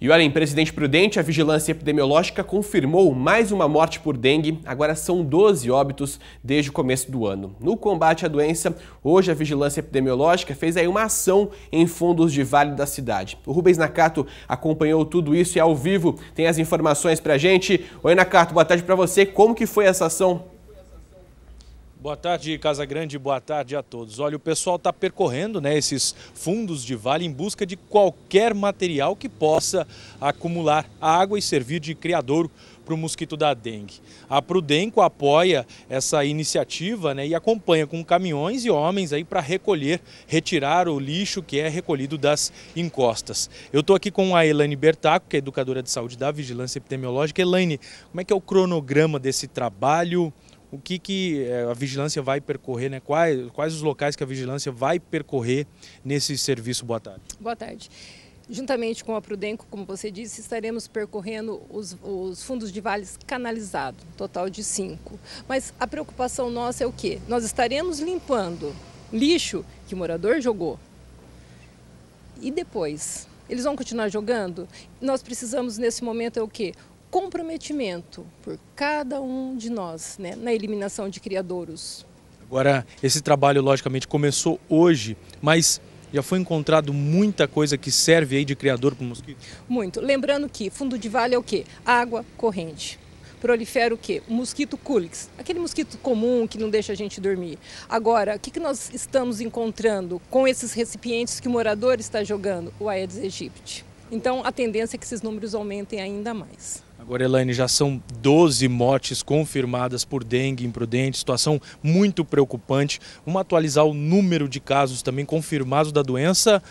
E olha, em Presidente Prudente, a vigilância epidemiológica confirmou mais uma morte por dengue, agora são 12 óbitos desde o começo do ano. No combate à doença, hoje a vigilância epidemiológica fez aí uma ação em fundos de vale da cidade. O Rubens Nakato acompanhou tudo isso e ao vivo tem as informações pra gente. Oi Nakato, boa tarde para você. Como que foi essa ação? Boa tarde, Casa Grande, boa tarde a todos. Olha, o pessoal está percorrendo né, esses fundos de vale em busca de qualquer material que possa acumular água e servir de criadouro para o mosquito da dengue. A Prudenco apoia essa iniciativa né, e acompanha com caminhões e homens aí para recolher, retirar o lixo que é recolhido das encostas. Eu estou aqui com a Elaine Bertaco, que é educadora de saúde da Vigilância Epidemiológica. Elaine, como é que é o cronograma desse trabalho? o que, que eh, a vigilância vai percorrer, né? quais, quais os locais que a vigilância vai percorrer nesse serviço. Boa tarde. Boa tarde. Juntamente com a Prudenco, como você disse, estaremos percorrendo os, os fundos de vales canalizados, total de cinco. Mas a preocupação nossa é o quê? Nós estaremos limpando lixo que o morador jogou. E depois? Eles vão continuar jogando? Nós precisamos, nesse momento, é o quê? comprometimento por cada um de nós né, na eliminação de criadouros. Agora, esse trabalho, logicamente, começou hoje, mas já foi encontrado muita coisa que serve aí de criador para o mosquito? Muito. Lembrando que fundo de vale é o quê? Água corrente. Prolifera o quê? mosquito culix, aquele mosquito comum que não deixa a gente dormir. Agora, o que, que nós estamos encontrando com esses recipientes que o morador está jogando? O Aedes aegypti. Então, a tendência é que esses números aumentem ainda mais. Agora, Elaine, já são 12 mortes confirmadas por dengue imprudente, situação muito preocupante. Vamos atualizar o número de casos também confirmados da doença.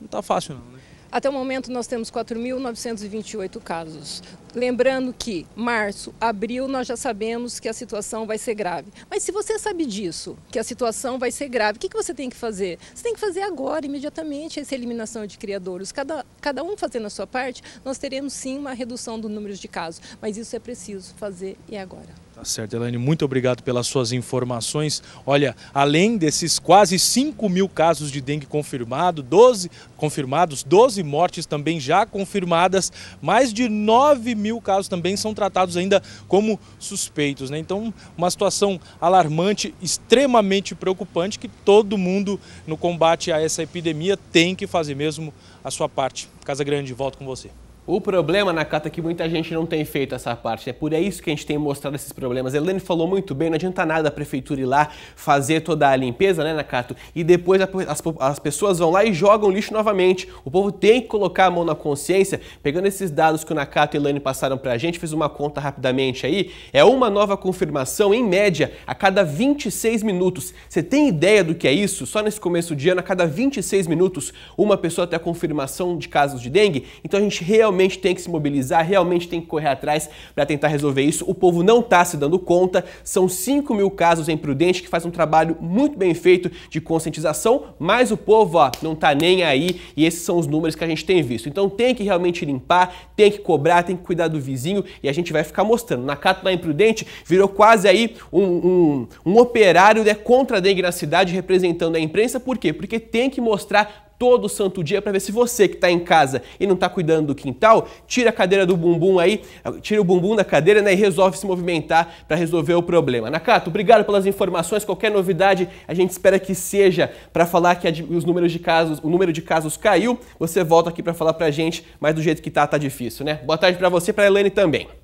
Não está fácil, não, né? Até o momento, nós temos 4.928 casos. Lembrando que março, abril, nós já sabemos que a situação vai ser grave. Mas se você sabe disso, que a situação vai ser grave, o que, que você tem que fazer? Você tem que fazer agora, imediatamente, essa eliminação de criadores. Cada, cada um fazendo a sua parte, nós teremos sim uma redução do número de casos. Mas isso é preciso fazer e agora. Tá certo, Elaine, muito obrigado pelas suas informações. Olha, além desses quase 5 mil casos de dengue confirmado, 12, confirmados, 12 mortes também já confirmadas, mais de 9 mil casos também são tratados ainda como suspeitos. Né? Então, uma situação alarmante, extremamente preocupante, que todo mundo no combate a essa epidemia tem que fazer mesmo a sua parte. Casa Grande, volto com você. O problema, Nakata, é que muita gente não tem feito essa parte. É por isso que a gente tem mostrado esses problemas. A Helene falou muito bem, não adianta nada a prefeitura ir lá fazer toda a limpeza, né, Nakato? E depois as, as pessoas vão lá e jogam lixo novamente. O povo tem que colocar a mão na consciência. Pegando esses dados que o Nakato e a Helene passaram pra gente, fiz uma conta rapidamente aí. É uma nova confirmação, em média, a cada 26 minutos. Você tem ideia do que é isso? Só nesse começo de ano, a cada 26 minutos, uma pessoa tem a confirmação de casos de dengue? Então a gente realmente realmente tem que se mobilizar, realmente tem que correr atrás para tentar resolver isso. O povo não está se dando conta. São 5 mil casos em Prudente, que faz um trabalho muito bem feito de conscientização, mas o povo ó, não está nem aí e esses são os números que a gente tem visto. Então tem que realmente limpar, tem que cobrar, tem que cuidar do vizinho e a gente vai ficar mostrando. Na Cato lá em Prudente virou quase aí um, um, um operário né, contra a dengue na cidade representando a imprensa. Por quê? Porque tem que mostrar todo santo dia para ver se você que está em casa e não está cuidando do quintal, tira a cadeira do bumbum aí, tira o bumbum da cadeira né, e resolve se movimentar para resolver o problema. Nakato, obrigado pelas informações. Qualquer novidade, a gente espera que seja para falar que os números de casos, o número de casos caiu. Você volta aqui para falar para a gente, mas do jeito que tá, tá difícil, né? Boa tarde para você, para Helene também.